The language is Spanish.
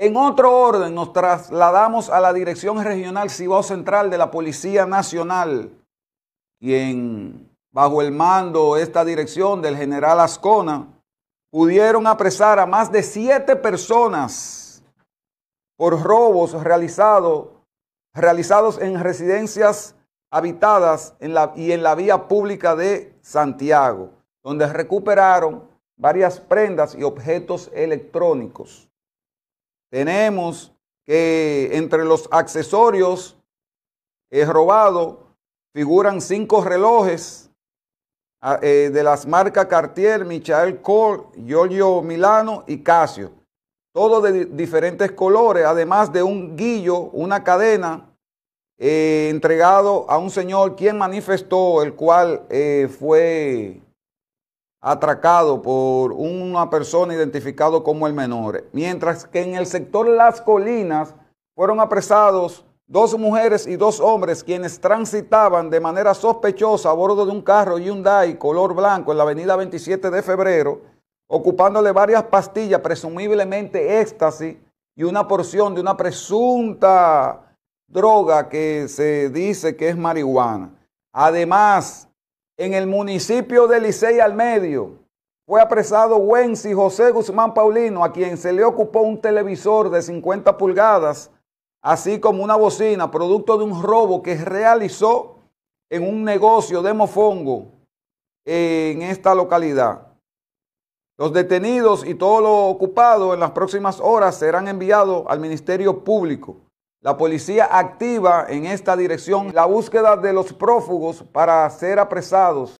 En otro orden, nos trasladamos a la Dirección Regional Cibao Central de la Policía Nacional, quien, bajo el mando de esta dirección del general Ascona, pudieron apresar a más de siete personas por robos realizados en residencias habitadas en la, y en la vía pública de Santiago, donde recuperaron varias prendas y objetos electrónicos. Tenemos que entre los accesorios robados figuran cinco relojes ah, eh, de las marcas Cartier, Michael Kors, Giorgio Milano y Casio. Todos de diferentes colores, además de un guillo, una cadena eh, entregado a un señor quien manifestó, el cual eh, fue atracado por una persona identificado como el menor, mientras que en el sector Las Colinas fueron apresados dos mujeres y dos hombres quienes transitaban de manera sospechosa a bordo de un carro Dai color blanco en la avenida 27 de febrero, ocupándole varias pastillas, presumiblemente éxtasis, y una porción de una presunta droga que se dice que es marihuana. Además, en el municipio de Licey al medio, fue apresado y José Guzmán Paulino, a quien se le ocupó un televisor de 50 pulgadas, así como una bocina, producto de un robo que realizó en un negocio de mofongo en esta localidad. Los detenidos y todo lo ocupado en las próximas horas serán enviados al Ministerio Público. La policía activa en esta dirección la búsqueda de los prófugos para ser apresados.